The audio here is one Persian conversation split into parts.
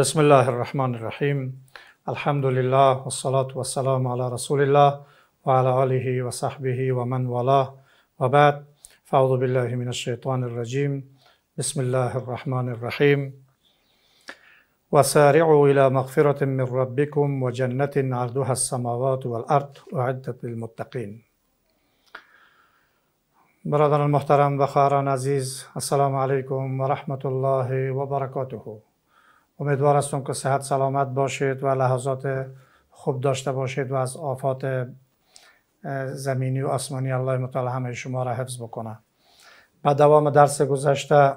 بسم الله الرحمن الرحيم الحمد لله والصلاة والسلام على رسول الله وعلى آله وصحبه ومن والاه وبعد فأعوذ بالله من الشيطان الرجيم بسم الله الرحمن الرحيم وسارعوا إلى مغفرة من ربكم وجنة عرضها السماوات والأرض أعدت للمتقين برادر المحترم وخاران عزيز السلام عليكم ورحمة الله وبركاته امیدوار هستم که صحت سلامت باشید و لحظات خوب داشته باشید و از آفات زمینی و آسمانی الله متعال همه شما را حفظ بکنه به دوام درس گذشته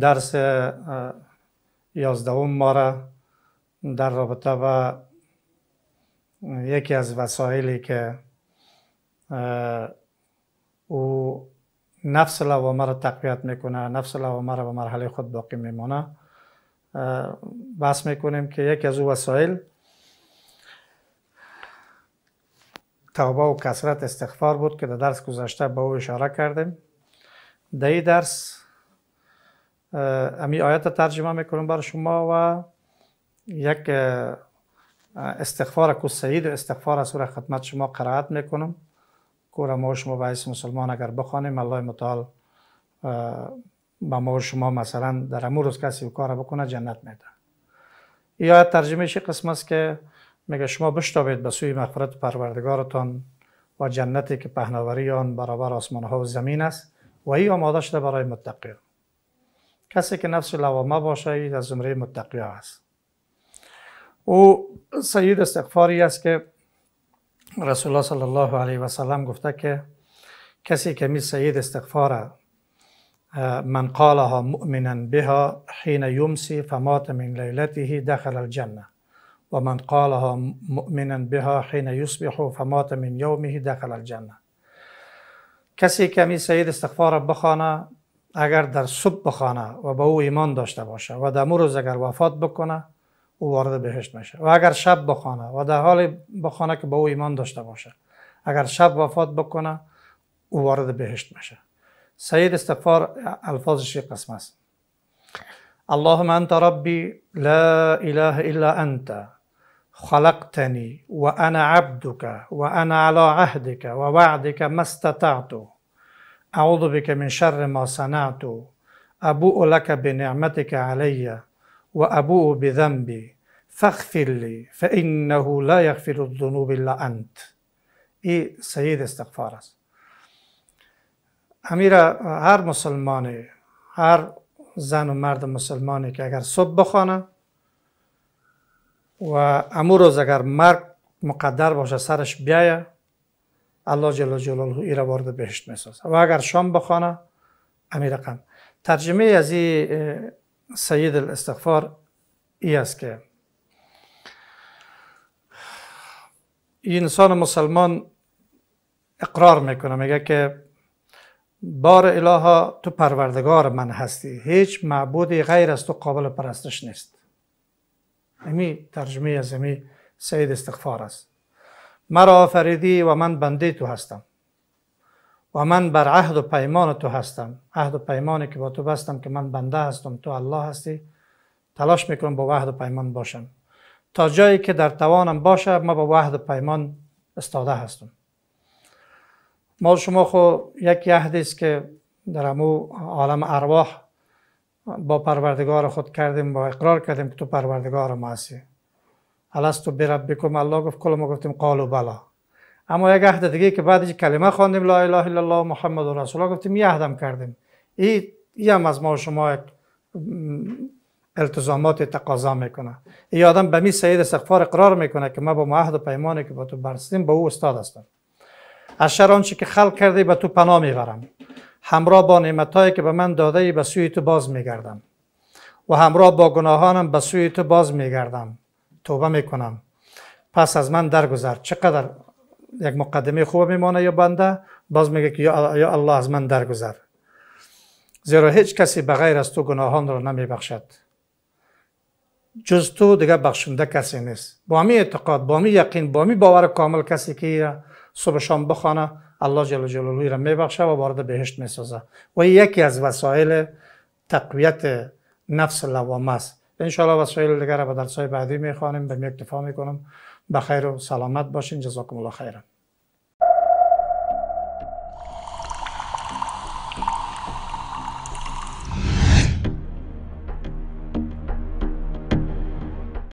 درس یازدهم ما را در رابطه و یکی از وسایلی که نفس لوامه را تقویت میکنه نفس لوامه را به مرحله خود باقی میمانه بحث میکنیم که یکی از او وسایل توبه و کسرت استغفار بود که در درس گذشته به او اشاره کردیم در درس امی آیت ترجمه میکنم بر شما و یک استغفار کسید و استغفار از خدمت شما قرائت میکنم کور ما شما به مسلمان اگر بخوانیم الله متعال به ما شما مثلا در روز کسی کار بکنه جنت میده یا ترجمهش قسم است که میگه شما بشتابید به سوی مغفرت پروردگارتان و جنتی که پهناوری آن برابر آسمان ها و زمین است و ای آماده شده برای متقیه کسی که نفس لوامه باشه ای از زمره متقیه است او سید استغفاری است که رسول الله صلی الله علیه و سلم گفته که کسی که می سید استغفار من قالها مؤمنا بها حين يمسي فمات من ليلته دخل الجنه ومن قالها مؤمنا بها حين يصبح فمات من يومه دخل الجنه کسی که می سید استغفار بخوانه اگر در صبح بخوانه و به او ایمان داشته باشه و در روز اگر وفات بکنه او وارد بهشت میشه و اگر شب بخوانه و در حال بخوانه که به او ایمان داشته باشه اگر شب وفات بکنه او وارد بهشت میشه سید استغفار الفاظش قسم است اللهم انت ربی لا اله الا انت خلقتني وانا عبدك وانا على عهدك ووعدك ما استطعت اعوذ بك من شر ما صنعت ابوء لك بنعمتك علي وأبوء بذنبي فاغفر لي فإنه لا يغفر الذنوب إلا أنت إي سيد استغفار أميرة هر مسلماني هر زن و مرد مسلمانی که اگر صبح بخوانه و امو روز اگر مرگ مقدر باشه سرش بیایه الله جل جلاله ای را وارد بهشت میسازه و اگر شام بخوانه امیر قم ترجمه از این سید الاستغفار ای است که این انسان مسلمان اقرار میکنه میگه که بار الها تو پروردگار من هستی هیچ معبودی غیر از تو قابل پرستش نیست امی ترجمه از امی سید استغفار است مرا آفریدی و من بنده تو هستم و من بر عهد و پیمان تو هستم عهد و پیمانی که با تو بستم که من بنده هستم تو الله هستی تلاش میکنم با عهد و پیمان باشم تا جایی که در توانم باشه ما با عهد و پیمان استاده هستم ما شما خو یک عهدی است که در امو عالم ارواح با پروردگار خود کردیم با اقرار کردیم که تو پروردگار ما هستی الستو بربکم الله گفت کل ما گفتیم قالو بلا اما یک عهد دیگه که بعدی کلمه خواندیم لا اله الا الله محمد و رسول الله گفتیم یه عهدم کردیم این ای هم از ما و شما التزامات تقاضا میکنه ای آدم به می سید استغفار اقرار میکنه که ما با معهد و پیمانی که با تو برستیم به او استاد هستم از شر آنچه که خلق کردی به تو پناه میبرم همراه با نعمتهایی که به من داده به سوی تو باز میگردم و همراه با گناهانم به سوی تو باز میگردم توبه میکنم پس از من درگذر چقدر یک مقدمه خوب میمانه یا بنده باز میگه که یا الله از من درگذر زیرا هیچ کسی به غیر از تو گناهان را نمیبخشد جز تو دیگه بخشنده کسی نیست با می اعتقاد با می یقین با می باور کامل کسی که صبح شام بخوانه الله جل جلاله را میبخشه و وارد بهشت میسازه و یکی از وسایل تقویت نفس لوامه است ان شاء الله وسایل دیگر را بعدی میخوانیم به می اکتفا میکنم بخیر و سلامت باشین جزاکم الله